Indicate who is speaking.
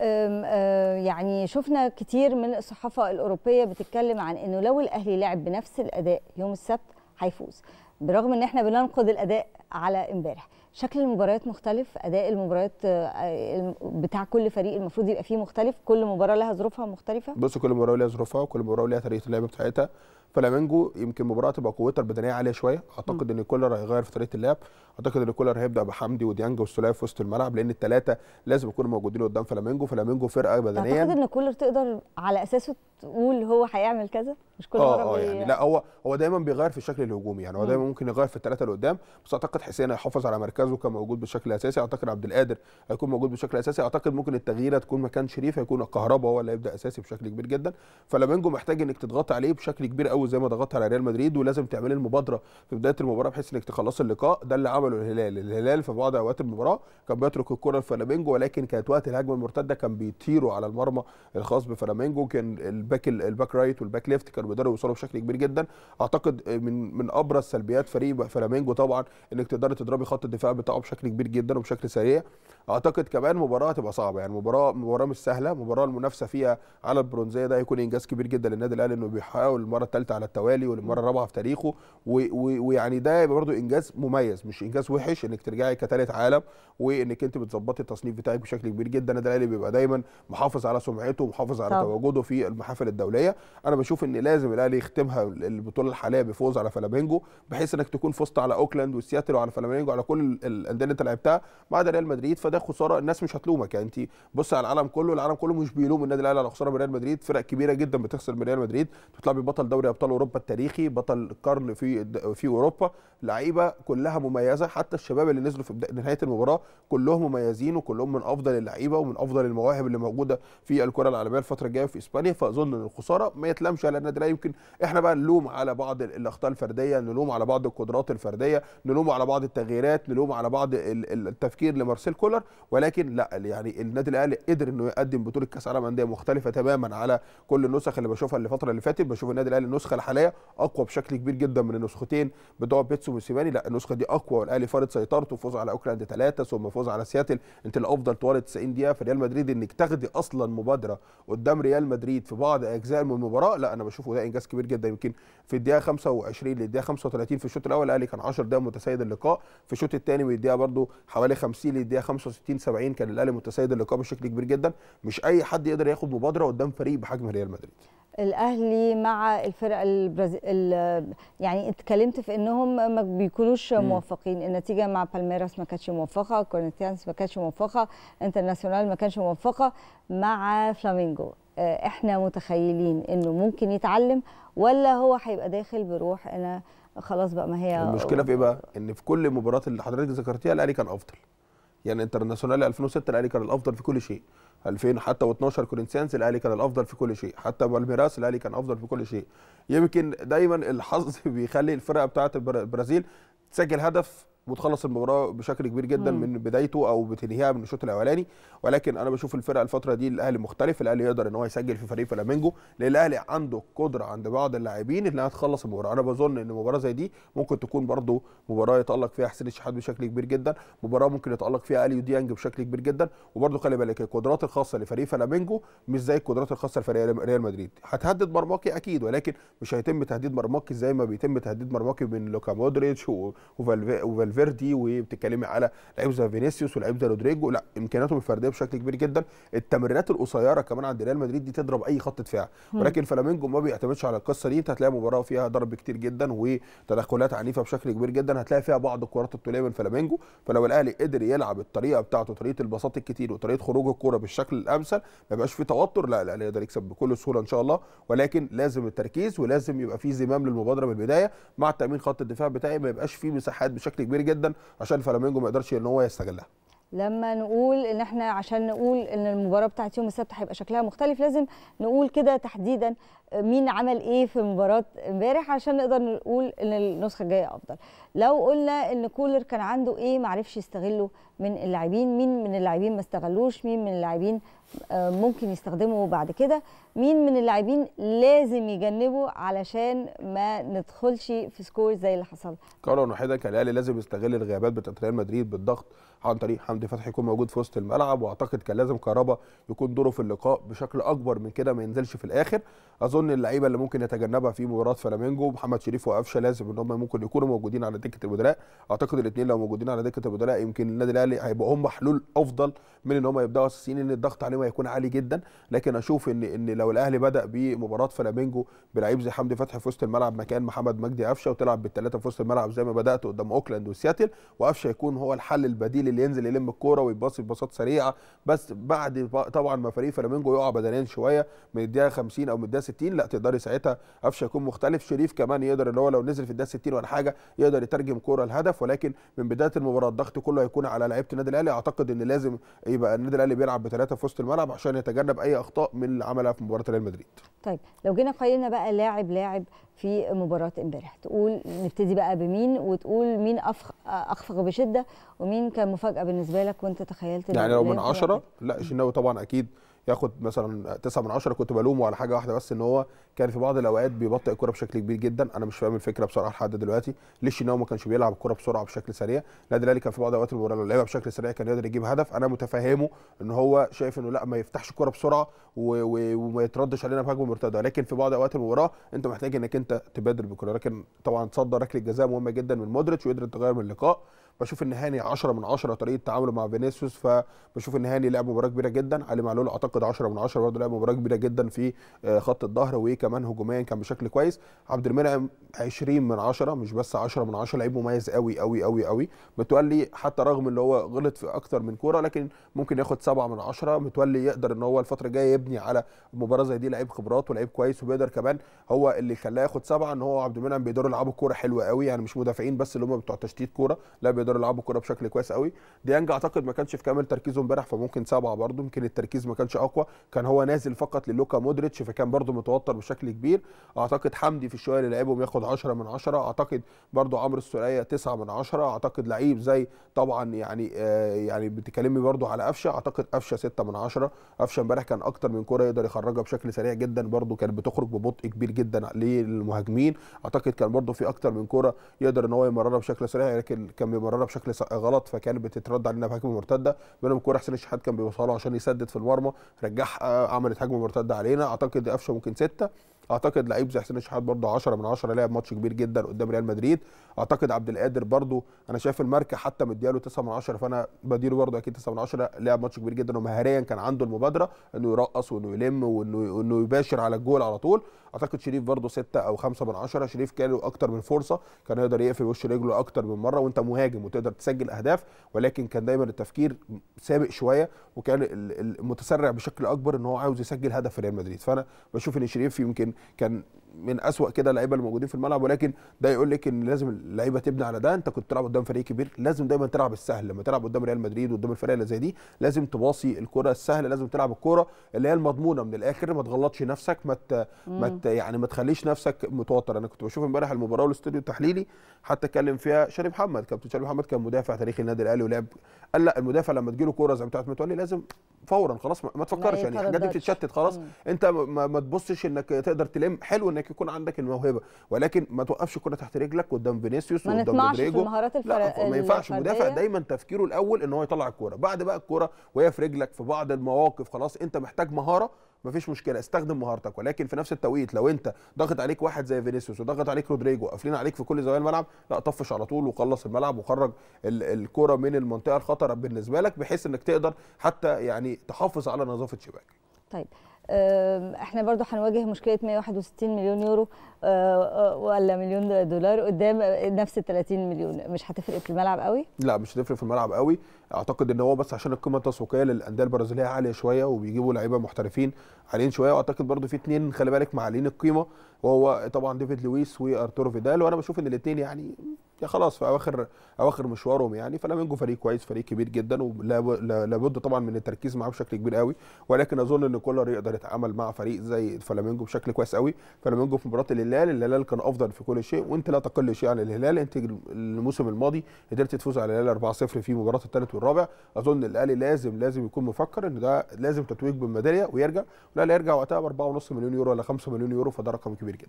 Speaker 1: أه، يعني شفنا كتير من الصحافه الاوروبيه بتتكلم عن انه لو الاهلي لعب بنفس الاداء يوم السبت هيفوز برغم ان احنا بننقد الاداء على امبارح شكل المباريات مختلف اداء المباريات آه، بتاع كل فريق المفروض يبقى فيه مختلف كل مباراه لها ظروفها مختلفه بص
Speaker 2: كل مباراه لها ظروفها وكل مباراه لها طريقه اللعب بتاعتها فلامينجو يمكن مباراه تبقى قوتها البدنيه عاليه شويه اعتقد ان كولر هيغير في طريقه اللعب اعتقد ان كولر هيبدا بحمدي وديانج والسوليه في وسط الملعب لان الثلاثه لازم يكونوا موجودين قدام فلامينجو فلامينجو فرقه بدنيه اعتقد ان
Speaker 1: كولر تقدر على اساسه تقول هو هيعمل كذا
Speaker 2: مش كل آه، مره اه يعني لا هو هو دايما بيغير في الشكل الهجومي يعني هو دايما ممكن يغير في الثلاثه اللي قدام بس اعتقد حسين هيحافظ على مركزه كموجود بشكل اساسي اعتقد عبد القادر هيكون موجود بشكل اساسي اعتقد ممكن التغييره تكون مكان شريف هيكون الكهرباء هو اللي هيبدا اساسي بشكل كبير جدا فلامينجو محتاج انك تضغط عليه بشكل كبير قوي زي ما ضغطت على ريال مدريد ولازم تعملي المبادره في بدايه المباراه بحيث انك تخلصي اللقاء ده اللي عمله الهلال الهلال في بعض اوقات المباراه كان بيترك الكره لفلامينجو ولكن كانت وقت الهجمه المرتده كان بيطيروا على المرمى الخاص بفلامينجو كان الباك الباك رايت والباك ليفت كانوا بيقدروا يوصلوا بشكل كبير جدا اعتقد آه، من من ابرز سلبيات فريق فلامينجو طبعا انك تقدري تضربي خط الدفاع بتاعه بشكل كبير جدا وبشكل سريع اعتقد كمان مباراه هتبقى صعبه يعني مباراه مباراه مش سهله مباراه المنافسه فيها على البرونزيه ده هيكون انجاز كبير جدا للنادي الاهلي انه بيحاول المره الثالثه على التوالي والمره الرابعه في تاريخه ويعني ده يبقى برضه انجاز مميز مش انجاز وحش انك ترجعي كثالث عالم وانك انت بتظبطي التصنيف بتاعك بشكل كبير جدا النادي الاهلي بيبقى دايما محافظ على سمعته ومحافظ على تواجده في المحافل المحافل الدوليه انا بشوف ان لازم الاهلي يختمها البطوله الحاليه بفوز على فلامينجو بحيث انك تكون فزت على اوكلاند وسياتل وعلى فلامينجو على كل الانديه اللي انت لعبتها ما عدا ريال مدريد فده خساره الناس مش هتلومك يعني انت بص على العالم كله العالم كله مش بيلوم النادي الاهلي على خساره من ريال مدريد فرق كبيره جدا بتخسر من ريال مدريد بتطلع بطل دوري ابطال اوروبا التاريخي بطل قرن في في اوروبا لعيبه كلها مميزه حتى الشباب اللي نزلوا في نهايه المباراه كلهم مميزين وكلهم من افضل اللعيبه ومن افضل المواهب اللي موجوده في الكره العالميه الفتره الجايه في اسبانيا فاظن ضمن الخساره ما يتلامش على النادي الاهلي يمكن احنا بقى نلوم على بعض الاخطاء الفرديه نلوم على بعض القدرات الفرديه نلوم على بعض التغييرات نلوم على بعض التفكير لمارسيل كولر ولكن لا يعني النادي الاهلي قدر انه يقدم بطوله كاس عالم انديه مختلفه تماما على كل النسخ اللي بشوفها الفتره اللي فاتت بشوف النادي الاهلي النسخه الحاليه اقوى بشكل كبير جدا من النسختين بتوع بيتسو موسيماني لا النسخه دي اقوى والاهلي فرض سيطرته فوز على اوكلاند ثلاثه ثم فوز على سياتل انت الافضل طوال 90 دقيقه في ريال مدريد انك تاخدي اصلا مبادره قدام ريال مدريد في بعض بعض اجزاء من المباراه لا انا بشوفه ده انجاز كبير جدا يمكن في الدقيقه 25 للدقيقه 35 في الشوط الاول الاهلي كان 10 دقائق متسيد اللقاء في الشوط الثاني من الدقيقه برده حوالي 50 للدقيقه 65 70 كان الاهلي متسيد اللقاء بشكل كبير جدا مش اي حد يقدر ياخد مبادره قدام فريق بحجم ريال مدريد
Speaker 1: الاهلي مع الفرقه البرازيل يعني اتكلمت في انهم ما بيكونوش موفقين النتيجه مع بالميراس ما كانتش موفقه كورنتيانس ما كانتش موفقه انترناسيونال ما كانش موفقه مع فلامينجو آه، احنا متخيلين انه ممكن يتعلم ولا هو هيبقى داخل بروح انا خلاص بقى ما هي المشكله في
Speaker 2: ايه بقى ان في كل المباريات اللي حضرتك ذكرتيها الاهلي كان افضل يعني انترناسيونال 2006 الاهلي كان الافضل في كل شيء 2000 حتى و12 كورنثيانز الاهلي كان الافضل في كل شيء حتى بالميراس الاهلي كان افضل في كل شيء يمكن دايما الحظ بيخلي الفرقه بتاعه البرازيل تسجل هدف وتخلص المباراه بشكل كبير جدا مم. من بدايته او بتنهيها من الشوط الاولاني ولكن انا بشوف الفرقه الفتره دي الاهلي مختلف الاهلي يقدر ان هو يسجل في فريق فلامينجو لان الاهلي عنده قدره عند بعض اللاعبين انها تخلص المباراه انا بظن ان مباراه زي دي ممكن تكون برده مباراه يتالق فيها حسين الشحات بشكل كبير جدا مباراه ممكن يتالق فيها اليو ديانج بشكل كبير جدا وبرده خلي بالك القدرات الخاصه لفريق فلامينجو مش زي القدرات الخاصه لفريق ريال مدريد هتهدد مرماكي اكيد ولكن مش هيتم تهديد مرماكي زي ما بيتم تهديد مرماكي من لوكا مودريتش وفالفي فالفيردي وبتتكلمي على لعيب زي فينيسيوس ولعيب زي رودريجو لا امكانياتهم الفرديه بشكل كبير جدا التمريرات القصيره كمان عند ريال مدريد دي تضرب اي خط دفاع ولكن فلامينجو ما بيعتمدش على القصه دي انت هتلاقي مباراه فيها ضرب كتير جدا وتدخلات عنيفه بشكل كبير جدا هتلاقي فيها بعض الكرات الطوليه من فلامينجو فلو الاهلي قدر يلعب الطريقه بتاعته طريقه البساط الكتير وطريقه خروج الكوره بالشكل الامثل ما يبقاش في توتر لا الاهلي يقدر يكسب بكل سهوله ان شاء الله ولكن لازم التركيز ولازم يبقى في زمام للمبادره من البدايه مع تامين خط الدفاع بتاعي ما يبقاش في مساحات بشكل كبير جدا عشان فلامينجو ما يقدرش ان هو يستغلها
Speaker 1: لما نقول ان احنا عشان نقول ان المباراه بتاعت يوم السبت هيبقى شكلها مختلف لازم نقول كده تحديدا مين عمل ايه في مباراه امبارح عشان نقدر نقول ان النسخه الجايه افضل لو قلنا ان كولر كان عنده ايه ما عرفش يستغله من اللاعبين مين من اللاعبين ما استغلوش مين من اللاعبين آه، ممكن يستخدمه بعد كده مين من اللاعبين لازم يجنبه علشان ما ندخلش في سكور زي اللي حصل
Speaker 2: قرار وحيده كان الاهلي لازم يستغل الغيابات بتاعت ريال مدريد بالضغط عن طريق حمدي فتحي يكون موجود في وسط الملعب واعتقد كان لازم كهربا يكون دوره في اللقاء بشكل اكبر من كده ما ينزلش في الاخر أظن اظن اللعيبه اللي ممكن نتجنبها في مباراه فلامينجو محمد شريف وقفشه لازم ان هم ممكن يكونوا موجودين على دكه البدلاء اعتقد الاثنين لو موجودين على دكه البدلاء يمكن النادي الاهلي هيبقى هم حلول افضل من ان هم يبداوا اساسيين ان الضغط عليهم هيكون عالي جدا لكن اشوف ان ان لو الاهلي بدا بمباراه فلامينجو بلعيب زي حمدي فتحي في وسط الملعب مكان محمد مجدي قفشه وتلعب بالثلاثه في وسط الملعب زي ما بدات قدام اوكلاند وسياتل وقفشه يكون هو الحل البديل اللي ينزل يلم الكوره ويباصي بباصات سريعه بس بعد طبعا ما فريق فلامينجو يقع بدنيا شويه من الدقيقه 50 او من الدقيقه 60 60 لا تقدري ساعتها قفشه يكون مختلف شريف كمان يقدر اللي هو لو نزل في الدقيقه 60 ولا حاجه يقدر يترجم كوره لهدف ولكن من بدايه المباراه الضغط كله هيكون على لعيبه النادي الاهلي اعتقد ان لازم يبقى النادي الاهلي بيلعب بثلاثه في وسط الملعب عشان يتجنب اي اخطاء من اللي عملها في مباراه ريال مدريد
Speaker 1: طيب لو جينا قيمنا بقى لاعب لاعب في مباراه امبارح تقول نبتدي بقى بمين وتقول مين اخفق بشده ومين كان مفاجاه بالنسبه لك وانت تخيلت يعني لو من 10
Speaker 2: لا الشناوي طبعا اكيد ياخد مثلا تسعة من عشرة كنت بلومه على حاجه واحده بس ان هو كان في بعض الاوقات بيبطئ الكوره بشكل كبير جدا انا مش فاهم الفكره بصراحه لحد دلوقتي ليه الشناوي ما كانش بيلعب الكوره بسرعه بشكل سريع النادي الاهلي كان في بعض الاوقات المباراه لعبها بشكل سريع كان يقدر يجيب هدف انا متفهمه ان هو شايف انه لا ما يفتحش الكوره بسرعه وما يتردش علينا بهجمه مرتده لكن في بعض اوقات المباراه انت محتاج انك انت تبادر بالكوره لكن طبعا تصدر ركله جزاء مهمه جدا من مودريتش وقدر تغير من اللقاء بشوف ان هاني 10 من 10 طريقه تعامله مع فينيسيوس فبشوف ان هاني لعب مباراه كبيره جدا علي معلول اعتقد 10 من 10 برضه لعب مباراه كبيره جدا في آه، خط الظهر وكمان هجوميا كان بشكل كويس عبد المنعم 20 من 10 مش بس 10 من 10 لعيب مميز قوي قوي قوي قوي متولي حتى رغم ان هو غلط في اكتر من كوره لكن ممكن ياخد 7 من 10 متولي يقدر ان هو الفتره الجايه يبني على مباراه زي دي لعيب خبرات ولعيب كويس وبيقدر كمان هو اللي خلاه ياخد 7 ان هو عبد المنعم بيقدروا يلعبوا الكوره حلوه قوي يعني مش مدافعين بس اللي هم بتوع تشتيت كوره لا يقدروا يلعبوا كوره بشكل كويس قوي ديانج اعتقد ما كانش في كامل تركيزه امبارح فممكن سبعه برده يمكن التركيز ما كانش اقوى كان هو نازل فقط للوكا مودريتش فكان برده متوتر بشكل كبير اعتقد حمدي في الشويه اللي لعبهم ياخد 10 من 10 اعتقد برده عمرو السوليه 9 من 10 اعتقد لعيب زي طبعا يعني آه يعني بتكلمني برده على قفشه اعتقد قفشه 6 من 10 قفشه امبارح كان اكتر من كوره يقدر يخرجها بشكل سريع جدا برده كانت بتخرج ببطء كبير جدا للمهاجمين اعتقد كان برده في اكتر من كوره يقدر ان هو يمررها بشكل سريع لكن كان بيمرر مكرره بشكل غلط فكانت بتترد علينا بهجمه مرتده منهم كوره حسين الشحات كان بيوصلها عشان يسدد في المرمى رجعها آه، عملت هجمه مرتده علينا اعتقد قفشه ممكن سته اعتقد لعيب زي حسين الشحات برده 10 من 10 لعب ماتش كبير جدا قدام ريال مدريد اعتقد عبد القادر برده انا شايف الماركه حتى مدياله 9 من 10 فانا بديله برده اكيد 9 من 10 لعب ماتش كبير جدا ومهاريا كان عنده المبادره انه يرقص وانه يلم وانه انه يباشر على الجول على طول اعتقد شريف برده 6 او 5 من 10 شريف كان له اكتر من فرصه كان يقدر يقفل وش رجله اكتر من مره وانت مهاجم وتقدر تسجل اهداف ولكن كان دايما التفكير سابق شويه وكان المتسرع بشكل اكبر ان هو عاوز يسجل هدف في ريال مدريد فانا بشوف ان شريف يمكن كان من اسوا كده اللعيبه اللي موجودين في الملعب ولكن ده يقول لك ان لازم اللعيبه تبني على ده انت كنت بتلعب قدام فريق كبير لازم دايما تلعب السهل لما تلعب قدام ريال مدريد وقدام الفرق اللي زي دي لازم تباصي الكره السهله لازم تلعب الكره اللي هي المضمونه من الاخر ما تغلطش نفسك ما ما يعني ما تخليش نفسك متوتر انا كنت بشوف امبارح المباراه والاستوديو التحليلي حتى اتكلم فيها شريف محمد كابتن شريف محمد كان مدافع تاريخي النادي الاهلي ولعب قال لا المدافع لما تجيله كوره زي بتاعت متولي لازم فورا خلاص ما تفكرش يعني الحاجات دي بتتشتت خلاص مم. انت ما, ما تبصش انك تقدر تلم حلو انك يكون عندك الموهبه ولكن ما توقفش الكره تحت رجلك قدام فينيسيوس وقدام رودريجو ما ما ينفعش المدافع دايما تفكيره الاول ان هو يطلع الكوره بعد بقى الكوره وهي في رجلك في بعض المواقف خلاص انت محتاج مهاره مفيش مشكله استخدم مهارتك ولكن في نفس التوقيت لو انت ضغط عليك واحد زي فينيسيوس وضغط عليك رودريجو قافلين عليك في كل زوايا الملعب لا طفش على طول وخلص الملعب وخرج الكره من المنطقه الخطره بالنسبه لك بحيث انك تقدر حتى يعني تحافظ على نظافه شباكك.
Speaker 1: طيب احنا برضو هنواجه مشكله 161 مليون يورو أه، أه، ولا مليون دولار قدام نفس ال 30 مليون مش هتفرق في الملعب قوي
Speaker 2: لا مش هتفرق في الملعب قوي اعتقد ان هو بس عشان القيمه التسويقيه للانديه البرازيليه عاليه شويه وبيجيبوا لعيبه محترفين عاليين شويه واعتقد برضو في اثنين خلي بالك معلين القيمه وهو طبعا ديفيد لويس وارتورو فيدال وانا بشوف ان الاثنين يعني خلاص في اواخر اواخر مشوارهم يعني فلامينجو فريق كويس فريق كبير جدا ولابد طبعا من التركيز معاه بشكل كبير قوي ولكن اظن ان كولر يقدر يتعامل مع فريق زي فلامينجو بشكل كويس قوي فلامينجو في مباراه الهلال الهلال كان افضل في كل شيء وانت لا تقل شيء عن الهلال انت الموسم الماضي قدرت تفوز على الهلال 4-0 في مباراه الثالث والرابع اظن الاهلي لازم لازم يكون مفكر ان ده لازم تتويج بالميداليه ويرجع ولا يرجع وقتها ب 4.5 مليون يورو ولا 5 مليون يورو فده رقم كبير جدا